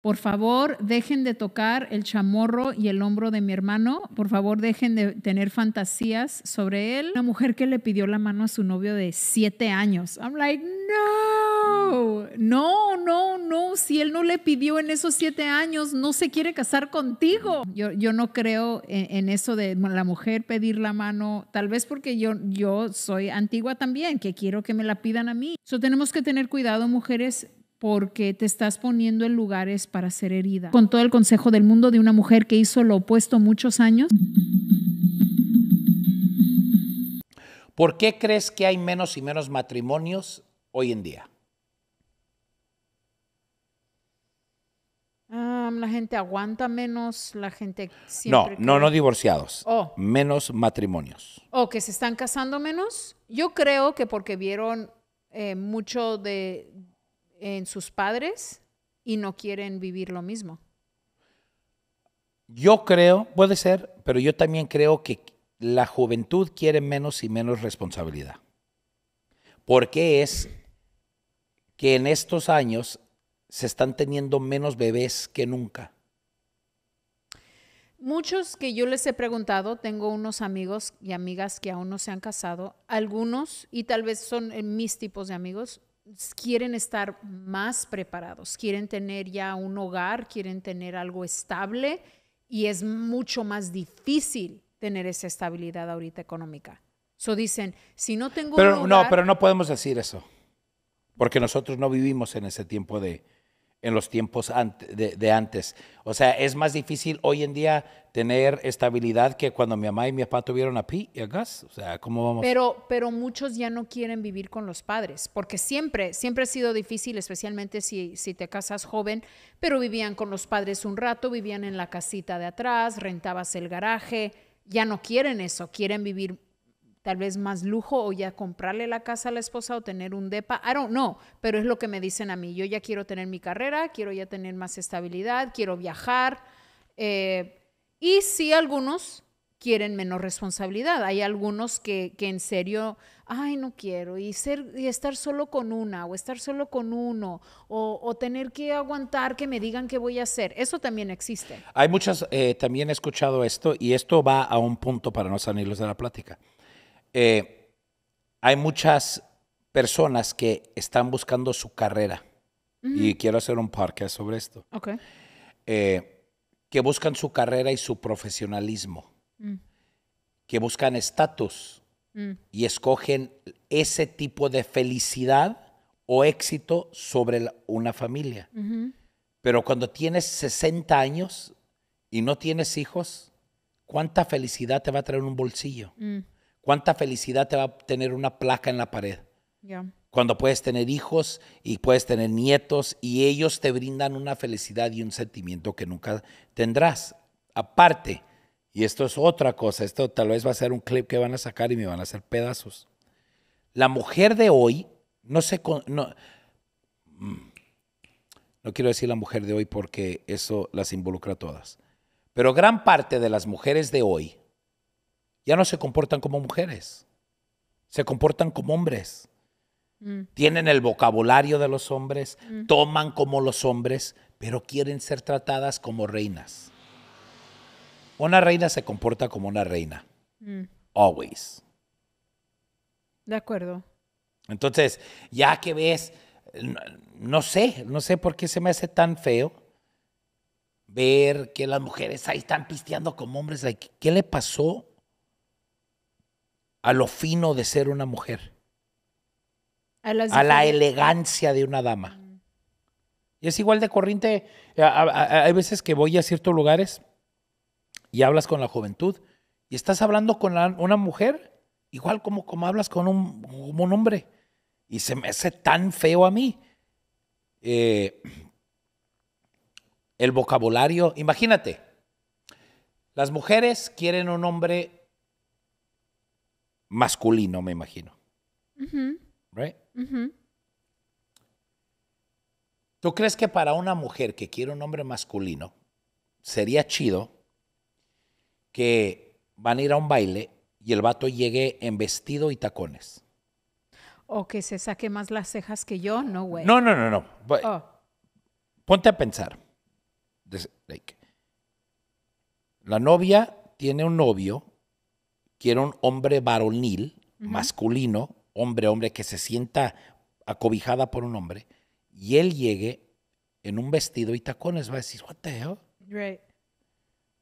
Por favor, dejen de tocar el chamorro y el hombro de mi hermano. Por favor, dejen de tener fantasías sobre él. Una mujer que le pidió la mano a su novio de siete años. I'm like, no, no, no, no. Si él no le pidió en esos siete años, no se quiere casar contigo. Yo, no creo en, eso de la mujer pedir la mano, tal vez porque yo, yo soy antigua también, que quiero que me la pidan a mí. eso tenemos que tener cuidado, mujeres, porque te estás poniendo en lugares para ser herida. Con todo el consejo del mundo de una mujer que hizo lo opuesto muchos años. ¿Por qué crees que hay menos y menos matrimonios hoy en día? Ah, la gente aguanta menos, la gente No, no, no divorciados. Oh. Menos matrimonios. ¿O que se están casando menos? Yo creo que porque vieron eh, mucho de, en sus padres y no quieren vivir lo mismo. Yo creo, puede ser, pero yo también creo que la juventud quiere menos y menos responsabilidad. Porque es que en estos años se están teniendo menos bebés que nunca. Muchos que yo les he preguntado, tengo unos amigos y amigas que aún no se han casado, algunos, y tal vez son mis tipos de amigos, quieren estar más preparados, quieren tener ya un hogar, quieren tener algo estable y es mucho más difícil tener esa estabilidad ahorita económica. So dicen, si no tengo un No, pero no podemos decir eso, porque nosotros no vivimos en ese tiempo de, en los tiempos de, antes. O sea, es más difícil hoy en día tener estabilidad que cuando mi mamá y mi papá tuvieron a Pi y a gas, O sea, ¿cómo vamos? Pero, pero muchos ya no quieren vivir con los padres, porque siempre, siempre ha sido difícil, especialmente si, si te casas joven, pero vivían con los padres un rato, vivían en la casita de atrás, rentabas el garaje. Ya no quieren eso, quieren vivir tal vez más lujo o ya comprarle la casa a la esposa o tener un DEPA. I don't know, pero es lo que me dicen a mí. Yo ya quiero tener mi carrera, quiero ya tener más estabilidad, quiero viajar. Eh, y si algunos quieren menos responsabilidad. Hay algunos que, en serio, ay, no quiero, y, ser, y estar solo con una, o estar solo con uno, o, tener que aguantar que me digan qué voy a hacer. Eso también existe. Hay muchas, eh, también he escuchado esto, y esto va a un punto para no salirlos de la plática. Eh, hay muchas personas que están buscando su carrera. Y quiero hacer un podcast sobre esto. Eh, que buscan su carrera y su profesionalismo. Mm. Que buscan estatus. Mm. Y escogen ese tipo de felicidad o éxito sobre una familia. Pero cuando tienes 60 años y no tienes hijos, ¿cuánta felicidad te va a traer un bolsillo? Mm. ¿Cuánta felicidad te va a tener una placa en la pared? Cuando puedes tener hijos y puedes tener nietos y ellos te brindan una felicidad y un sentimiento que nunca tendrás. Aparte, y esto es otra cosa, esto tal vez va a ser un clip que van a sacar y me van a hacer pedazos. La mujer de hoy no sé No, mm, no quiero decir la mujer de hoy porque eso las involucra a todas. Pero gran parte de las mujeres de hoy ya no se comportan como mujeres, se comportan como hombres. Mm. Tienen el vocabulario de los hombres, mm. toman como los hombres, pero quieren ser tratadas como reinas. Una reina se comporta como una reina. Mm. Always. De acuerdo. Entonces, ya que ves, no, sé, no sé por qué se me hace tan feo ver que las mujeres ahí están pisteando como hombres. ¿Qué le pasó a lo fino de ser una mujer, a, la elegancia de una dama. Mm. Y es igual de corriente. Hay veces que voy a ciertos lugares y hablas con la juventud y estás hablando con una mujer igual como, como hablas con un, hombre. Y se me hace tan feo a mí. Eh, el vocabulario, imagínate, las mujeres quieren un hombre masculino, me imagino. ¿Tú crees que para una mujer que quiere un hombre masculino sería chido que van a ir a un baile y el vato llegue en vestido y tacones? O que se saque más las cejas que yo, no, güey. No, no, no, no. Oh. Ponte a pensar. la novia tiene un novio quiero un hombre varonil, masculino, hombre, hombre, que se sienta acobijada por un hombre, y él llegue en un vestido y tacones, va a decir, what the hell? Right.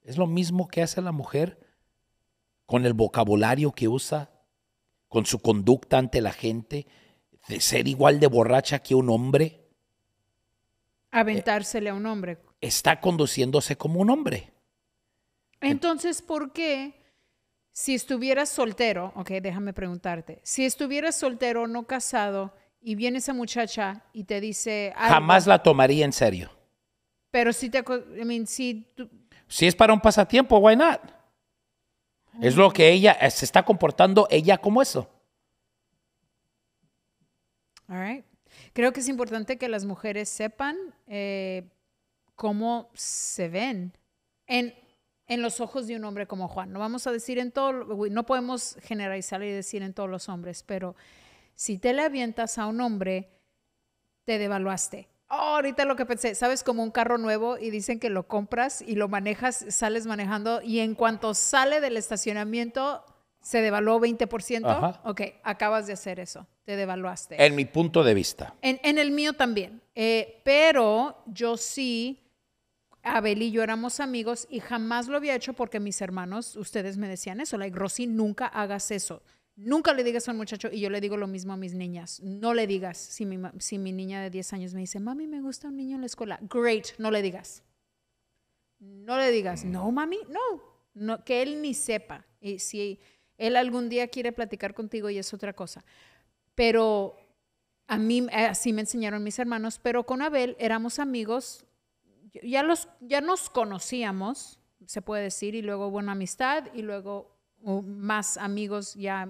Es lo mismo que hace la mujer con el vocabulario que usa, con su conducta ante la gente, de ser igual de borracha que un hombre. Aventársele a un hombre. Está conduciéndose como un hombre. Entonces, ¿por qué? si estuvieras soltero, ok, déjame preguntarte, si estuvieras soltero, no casado, y viene esa muchacha y te dice... Jamás la tomaría en serio. Pero si te... I mean, si, si es para un pasatiempo, why not? Es lo que ella, eh, se está comportando ella como eso. All right. Creo que es importante que las mujeres sepan eh, cómo se ven. En en los ojos de un hombre como Juan. No vamos a decir en todo, no podemos generalizar y decir en todos los hombres, pero si te le avientas a un hombre, te devaluaste. Oh, ahorita lo que pensé, sabes como un carro nuevo y dicen que lo compras y lo manejas, sales manejando y en cuanto sale del estacionamiento se devaluó 20%. Ok, acabas de hacer eso, te devaluaste. En mi punto de vista. En, el mío también, eh, pero yo sí Abel y yo éramos amigos y jamás lo había hecho porque mis hermanos, ustedes me decían eso, like, Rosy, nunca hagas eso. Nunca le digas a un muchacho, y yo le digo lo mismo a mis niñas, no le digas. Si mi, niña de 10 años me dice, mami, me gusta un niño en la escuela, great, no le digas. No le digas, no, mm. mami, no, no que él ni sepa. Y si él algún día quiere platicar contigo y es otra cosa. Pero a mí eh, así me enseñaron mis hermanos, pero con Abel éramos amigos, ya, los, ya nos conocíamos, se puede decir, y luego buena amistad, y luego más amigos ya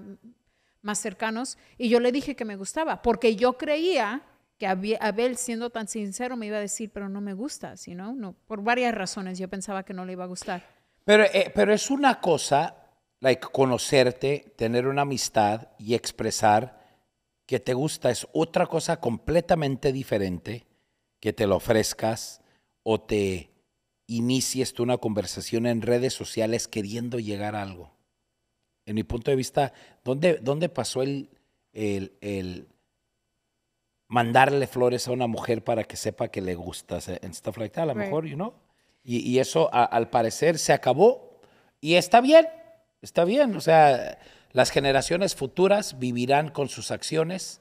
más cercanos, y yo le dije que me gustaba, porque yo creía que Abel, siendo tan sincero, me iba a decir, pero no me gusta sino no? por varias razones yo pensaba que no le iba a gustar. Pero, eh, pero es una cosa, like, conocerte, tener una amistad y expresar que te gusta, es otra cosa completamente diferente que te lo ofrezcas, o te inicies tú una conversación en redes sociales queriendo llegar a algo. En mi punto de vista, ¿dónde, dónde pasó el, el, mandarle flores a una mujer para que sepa que le gustas en stuff like that, a lo mejor, you know. Y, eso al parecer se acabó y está bien, está bien. O sea, las generaciones futuras vivirán con sus acciones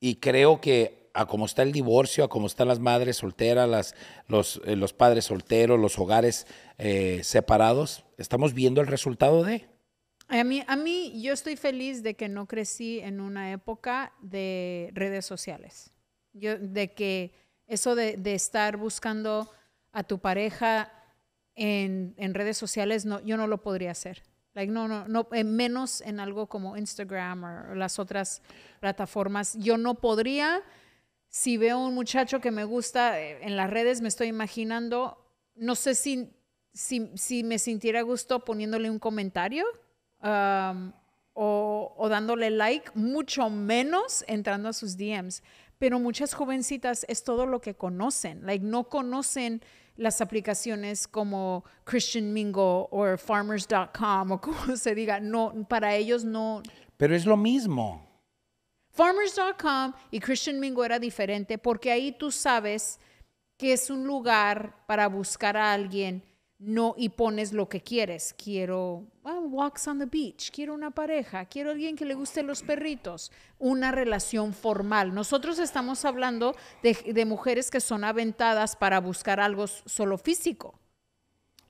y creo que a cómo está el divorcio, a cómo están las madres solteras, eh, los, padres solteros, los hogares eh, separados, estamos viendo el resultado de... A mí, a mí, yo estoy feliz de que no crecí en una época de redes sociales. de que eso de, estar buscando a tu pareja en, redes sociales, no, yo no lo podría hacer. Like, no, no, no, menos en algo como Instagram o las otras plataformas. Yo no podría si veo un muchacho que me gusta eh, en las redes, me estoy imaginando, no sé si, si, me sintiera gusto poniéndole un comentario o, dándole like, mucho menos entrando a sus DMs. Pero muchas jovencitas es todo lo que conocen, like no conocen las aplicaciones como Christian Mingo o Farmers.com o como se diga, no, para ellos no. Pero es lo mismo. Farmers.com y Christian Mingo era diferente porque ahí tú sabes que es un lugar para buscar a alguien no y pones lo que quieres. Quiero ah, walks on the beach, quiero una pareja, quiero alguien que le guste los perritos, una relación formal. Nosotros estamos hablando de, mujeres que son aventadas para buscar algo solo físico.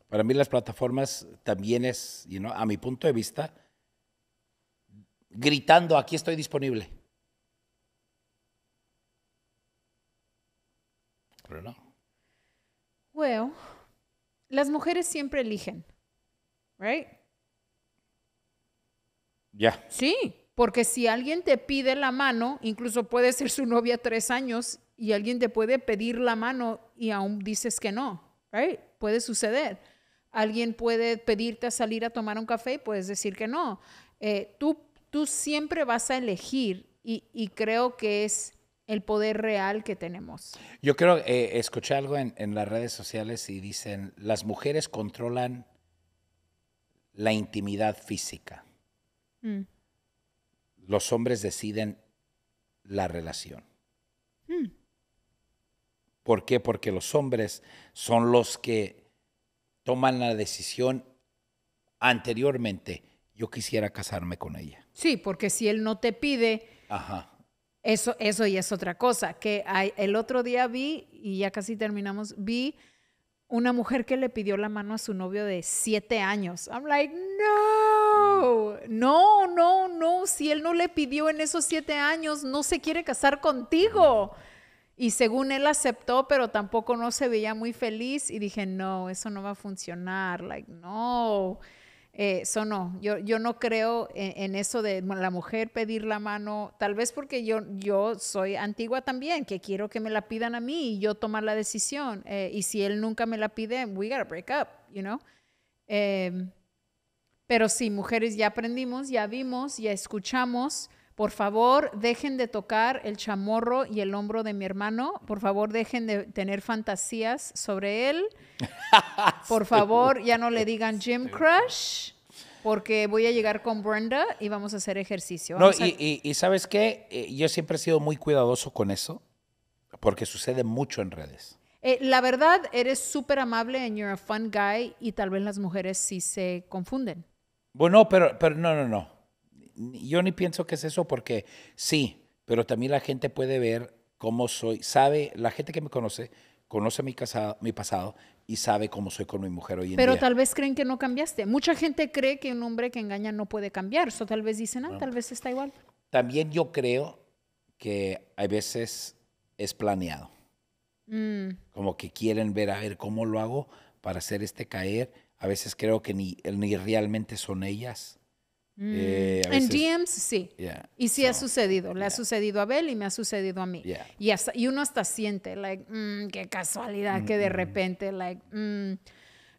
Para mí las plataformas también es, a mi punto de vista, gritando, aquí estoy disponible. Bueno, las mujeres siempre eligen, right? Ya. Sí, porque si alguien te pide la mano, incluso puede ser su novia tres años y alguien te puede pedir la mano y aún dices que no, right? Puede suceder. Alguien puede pedirte a salir a tomar un café y puedes decir que no. Eh, tú, tú siempre vas a elegir y creo que es el poder real que tenemos. Yo creo, eh, escuché algo en, las redes sociales y dicen, las mujeres controlan la intimidad física. Mm. Los hombres deciden la relación. Mm. ¿Por qué? Porque los hombres son los que toman la decisión anteriormente. Yo quisiera casarme con ella. Sí, porque si él no te pide... Ajá eso, eso y es otra cosa, que el otro día vi, y ya casi terminamos, vi una mujer que le pidió la mano a su novio de siete años. I'm like, no, no, no, no, si él no le pidió en esos siete años, no se quiere casar contigo. Y según él aceptó, pero tampoco no se veía muy feliz y dije, no, eso no va a funcionar, like, no eso eh, no, yo, no creo en, eso de la mujer pedir la mano, tal vez porque yo, yo soy antigua también, que quiero que me la pidan a mí y yo tomar la decisión. Eh, y si él nunca me la pide, we gotta break up, you know? Eh, pero sí, mujeres ya aprendimos, ya vimos, ya escuchamos. Por favor, dejen de tocar el chamorro y el hombro de mi hermano. Por favor, dejen de tener fantasías sobre él. Por favor, ya no le digan Jim Crush, porque voy a llegar con Brenda y vamos a hacer ejercicio. no, y, sabes qué, eh, yo siempre he sido muy cuidadoso con eso, porque sucede mucho en redes. Eh, la verdad, eres súper amable and you're a fun guy y tal vez las mujeres sí se confunden. Bueno, pero, pero no, no, no yo ni pienso que es eso porque sí, pero también la gente puede ver cómo soy, sabe, la gente que me conoce, conoce mi, casa mi pasado y sabe cómo soy con mi mujer hoy en Pero día. Pero tal vez creen que no cambiaste. Mucha gente cree que un hombre que engaña no puede cambiar. O tal vez dicen, ah, tal vez está igual. También yo creo que a veces es planeado. Mm. Como que quieren ver, a ver, ¿cómo lo hago para hacer este caer? A veces creo que ni, ni realmente son ellas. Eh, mm, en DMs sí. Y sí ha sucedido. Le ha sucedido a Abel y me ha sucedido a mí. Y, uno hasta siente, like, mm, qué casualidad mm, que de repente, like,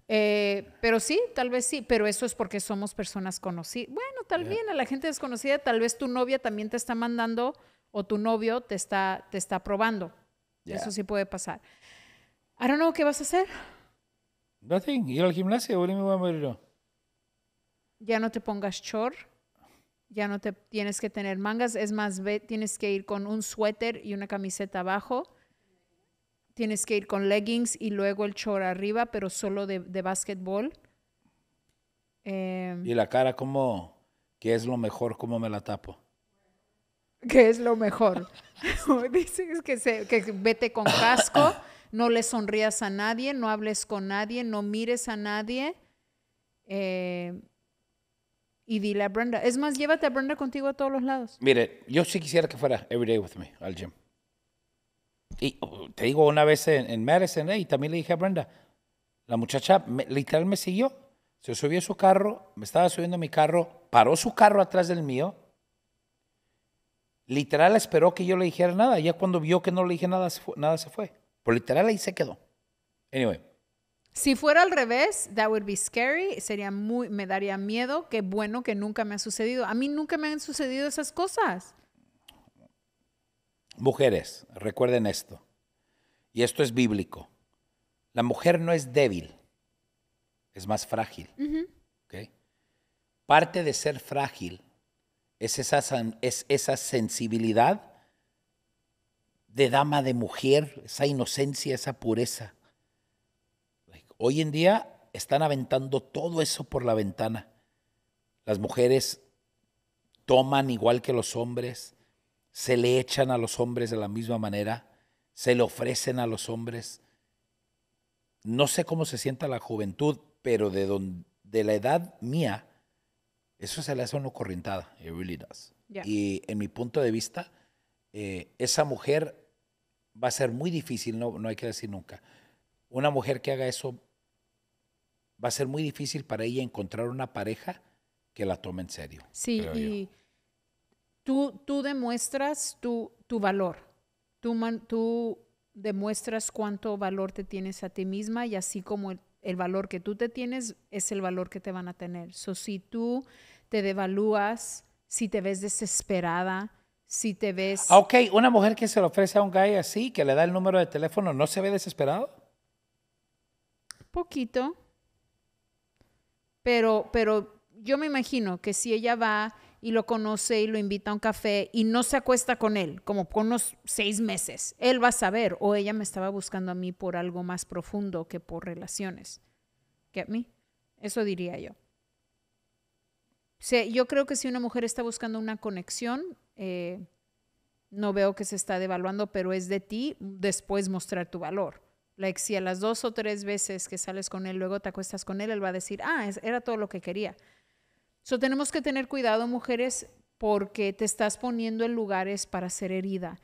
eh, pero sí, tal vez sí, pero eso es porque somos personas conocidas. Bueno, tal vez a la gente desconocida, tal vez tu novia también te está mandando o tu novio te está, te está probando. Eso sí puede pasar. I don't know, ¿qué vas a hacer? Nothing, ir al gimnasio, voy a morir yo ya no te pongas chor ya no te tienes que tener mangas, es más, tienes que ir con un suéter y una camiseta abajo, tienes que ir con leggings y luego el chor arriba, pero solo de, de básquetbol. Em, y la cara, ¿cómo? ¿Qué es lo mejor? ¿Cómo me la tapo? ¿Qué es lo mejor? Dices que, que vete con casco, no le sonrías a nadie, no hables con nadie, no mires a nadie. Em, y dile a Brenda. Es más, llévate a Brenda contigo a todos los lados. Mire, yo sí quisiera que fuera everyday with me al gym. Y oh, te digo, una vez en, en Madison, eh, y también le dije a Brenda, la muchacha literal me siguió. Se subió a su carro, me estaba subiendo a mi carro, paró su carro atrás del mío. Literal esperó que yo le dijera nada. Ya cuando vio que no le dije nada, nada se fue. por literal ahí se quedó. Anyway. Si fuera al revés, that would be scary, sería muy, me daría miedo, qué bueno que nunca me ha sucedido. A mí nunca me han sucedido esas cosas. Mujeres, recuerden esto, y esto es bíblico. La mujer no es débil, es más frágil. Parte de ser frágil es esa, es esa sensibilidad de dama, de mujer, esa inocencia, esa pureza Hoy en día están aventando todo eso por la ventana. Las mujeres toman igual que los hombres, se le echan a los hombres de la misma manera, se le ofrecen a los hombres. No sé cómo se sienta la juventud, pero de, de la edad mía, eso se le hace una corrientada. It Y en mi punto de vista, eh, esa mujer va a ser muy difícil, no, no hay que decir nunca. Una mujer que haga eso va a ser muy difícil para ella encontrar una pareja que la tome en serio. Sí, y tú, tú demuestras tu, tu valor, tú, man, tú demuestras cuánto valor te tienes a ti misma y así como el, valor que tú te tienes es el valor que te van a tener. So, si tú te devalúas, si te ves desesperada, si te ves... Ah, ok, una mujer que se le ofrece a un gay así, que le da el número de teléfono, ¿no se ve desesperado? Poquito pero, pero yo me imagino que si ella va y lo conoce y lo invita a un café y no se acuesta con él, como por unos seis meses, él va a saber, o ella me estaba buscando a mí por algo más profundo que por relaciones. ¿Get me? Eso diría yo. yo creo que si una mujer está buscando una conexión, eh, no veo que se está devaluando, pero es de ti después mostrar tu valor la si a las dos o tres veces que sales con él, luego te acuestas con él, él va a decir, ah, era todo lo que quería. So, tenemos que tener cuidado, mujeres, porque te estás poniendo en lugares para ser herida.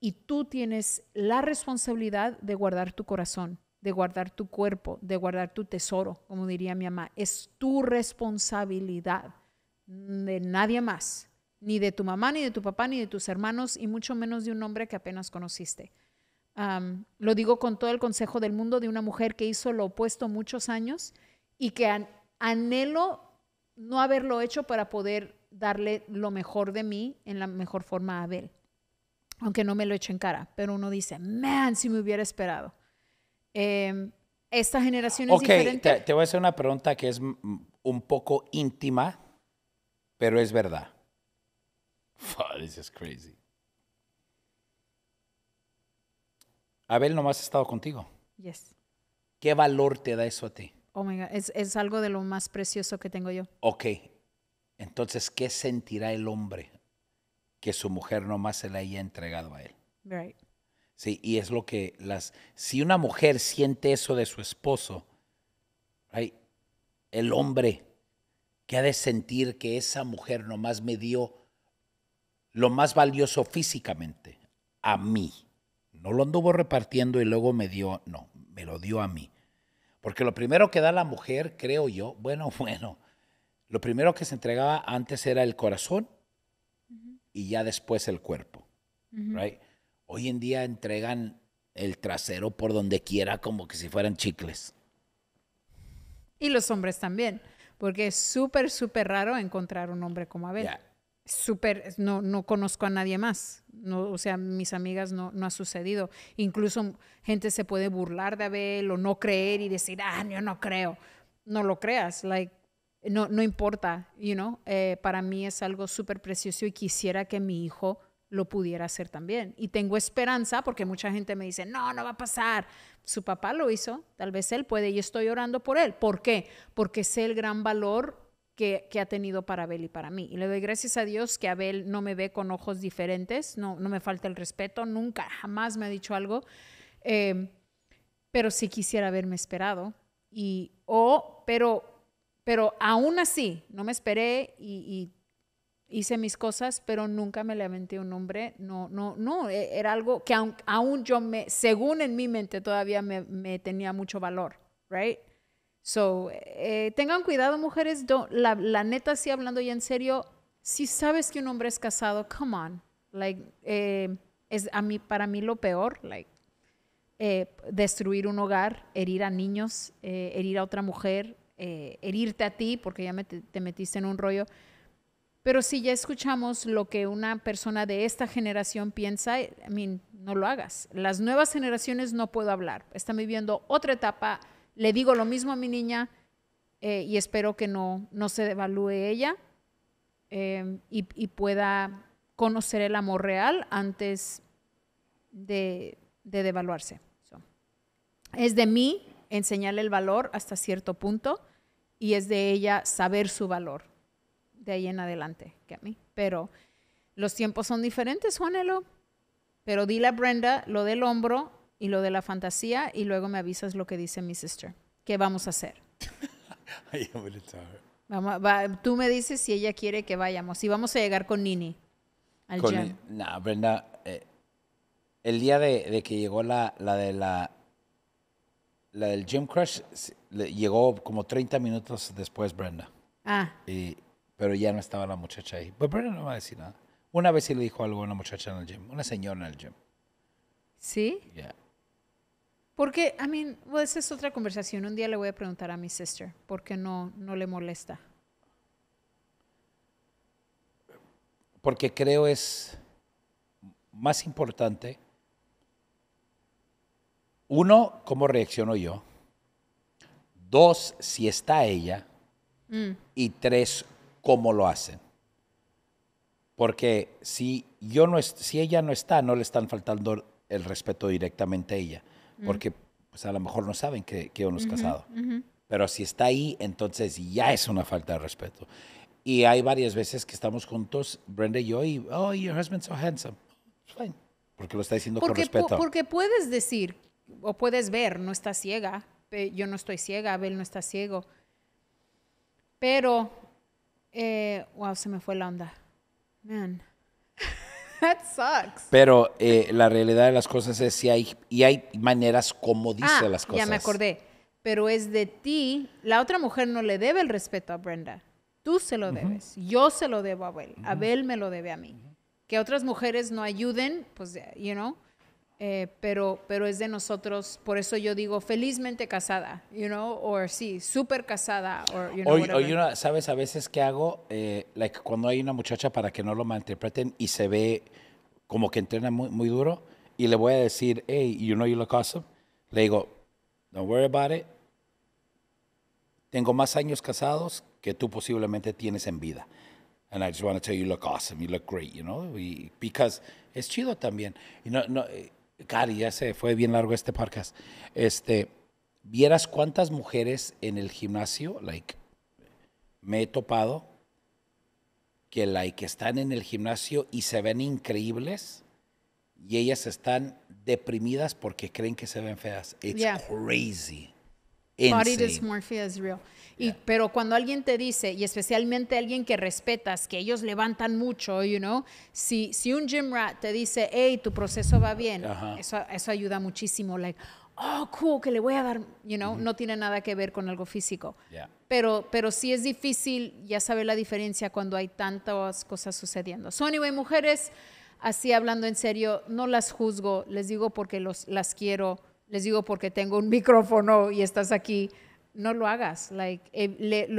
Y tú tienes la responsabilidad de guardar tu corazón, de guardar tu cuerpo, de guardar tu tesoro, como diría mi mamá. Es tu responsabilidad de nadie más, ni de tu mamá, ni de tu papá, ni de tus hermanos, y mucho menos de un hombre que apenas conociste lo digo con todo el consejo del mundo de una mujer que hizo lo opuesto muchos años y que anhelo no haberlo hecho para poder darle lo mejor de mí en la mejor forma a Abel. Aunque no me lo echo en cara, pero uno dice, man, si me hubiera esperado. Em, esta generación es diferente. Te, voy a hacer una pregunta que es un poco íntima, pero es verdad. this is crazy. Abel nomás ha estado contigo. Yes. ¿Qué valor te da eso a ti? Oh my God. Es, algo de lo más precioso que tengo yo. Ok. Entonces, ¿qué sentirá el hombre que su mujer nomás se la haya entregado a él? Right. Sí, y es lo que las. Si una mujer siente eso de su esposo, el hombre que ha de sentir que esa mujer nomás me dio lo más valioso físicamente a mí. No lo anduvo repartiendo y luego me dio, no, me lo dio a mí. Porque lo primero que da la mujer, creo yo, bueno, bueno, lo primero que se entregaba antes era el corazón y ya después el cuerpo. right? Hoy en día entregan el trasero por donde quiera como que si fueran chicles. Y los hombres también, porque es súper, súper raro encontrar un hombre como Abel súper, no, no conozco a nadie más. No, o sea, mis amigas no, no ha sucedido. Incluso gente se puede burlar de Abel o no creer y decir, ah, yo no creo. No lo creas, like, no, no importa, you know. Eh, para mí es algo súper precioso y quisiera que mi hijo lo pudiera hacer también. Y tengo esperanza porque mucha gente me dice, no, no va a pasar. Su papá lo hizo, tal vez él puede y estoy orando por él. ¿Por qué? Porque sé el gran valor que, ha tenido para Abel y para mí. Y le doy gracias a Dios que Abel no me ve con ojos diferentes, no, no me falta el respeto, nunca, jamás me ha dicho algo, eh, pero sí quisiera haberme esperado. Y, oh, pero, pero aún así, no me esperé y, hice mis cosas, pero nunca me le lamenté un nombre. no, no, no, e, era algo que aún, yo me, según en mi mente todavía me, tenía mucho valor, right? So, eh, tengan cuidado, mujeres. La, neta, sí, hablando ya en serio, si sabes que un hombre es casado, come on. Like, eh, es a mí, para mí lo peor, like, eh, destruir un hogar, herir a niños, herir a otra mujer, herirte a ti, porque ya te metiste en un rollo. Pero si ya escuchamos lo que una persona de esta generación piensa, I no lo hagas. Las nuevas generaciones no puedo hablar. Están viviendo otra etapa le digo lo mismo a mi niña eh, y espero que no, se devalúe ella em, y, pueda conocer el amor real antes de, devaluarse. es de mí enseñarle el valor hasta cierto punto y es de ella saber su valor de ahí en adelante que a mí. Pero los tiempos son diferentes, Juanelo. Pero dile a Brenda lo del hombro y lo de la fantasía y luego me avisas lo que dice mi sister. ¿Qué vamos a hacer? tú me dices si ella quiere que vayamos. Si vamos a llegar con Nini al gym. no Brenda, eh, el día de, de, que llegó la, la de la la del gym crush le, llegó como 30 minutos después Brenda. Ah. pero ya no estaba la muchacha ahí. Pero pues Brenda no va a decir nada. Una vez sí le dijo algo a una muchacha en el gym, una señora en el gym. ¿Sí? Porque, I mean, esa es otra conversación. Un día le voy a preguntar a mi sister porque no, no le molesta. Porque creo es más importante, uno, cómo reacciono yo. Dos, si está ella. Mm. Y tres, cómo lo hacen. Porque si, yo no, si ella no está, no le están faltando el respeto directamente a ella porque pues, a lo mejor no saben que, uno es casado. Pero si está ahí, entonces ya es una falta de respeto. Y hay varias veces que estamos juntos, Brenda y yo, y, oh, your husband's so handsome. It's fine. Porque lo está diciendo con respeto. porque puedes decir, o puedes ver, no está ciega. Yo no estoy ciega, Abel no está ciego. Pero, eh, wow, se me fue la onda. Man. Pero eh, la realidad de las cosas es si hay, y hay maneras como dice ah, las cosas. Ya me acordé. Pero es de ti. La otra mujer no le debe el respeto a Brenda. Tú se lo debes. Yo se lo debo a Abel. Abel me lo debe a mí. Que otras mujeres no ayuden, pues, you know. Eh, pero, pero es de nosotros. Por eso yo digo felizmente casada, you know, o sí, súper casada. Or, you know, o, ¿sabes? A veces que hago, eh, like, cuando hay una muchacha para que no lo malinterpreten y se ve como que entrena muy, muy duro, y le voy a decir, hey, you know you look awesome, le digo, don't worry about it. Tengo más años casados que tú posiblemente tienes en vida. And I just want to tell you, look awesome, you look great, you know, because es chido también. You eh, Cari, ya se fue bien largo este podcast. Este, vieras cuántas mujeres en el gimnasio, like, me he topado que, like, están en el gimnasio y se ven increíbles y ellas están deprimidas porque creen que se ven feas. It's crazy. Body dysmorphia is real. Pero cuando alguien te dice, y especialmente alguien que respetas, que ellos levantan mucho, you know, si, si un gym rat te dice, hey, tu proceso va bien, eso, ayuda muchísimo. Like, oh, cool, que le voy a dar, you know, no tiene nada que ver con algo físico. Pero, pero sí es difícil ya saber la diferencia cuando hay tantas cosas sucediendo. So, anyway, mujeres, así hablando en serio, no las juzgo, les digo porque los, las quiero les digo porque tengo un micrófono y estás aquí, no lo hagas. lo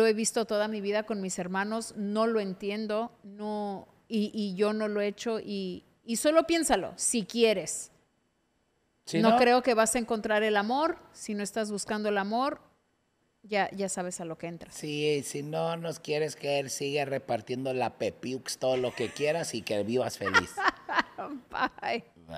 he visto toda mi vida con mis hermanos, no lo entiendo, no, y, yo no lo he hecho y, solo piénsalo, si quieres. no, creo que vas a encontrar el amor, si no estás buscando el amor, ya, ya sabes a lo que entras. Sí, si no nos quieres que él siga repartiendo la pepiux, todo lo que quieras y que vivas feliz. Bye.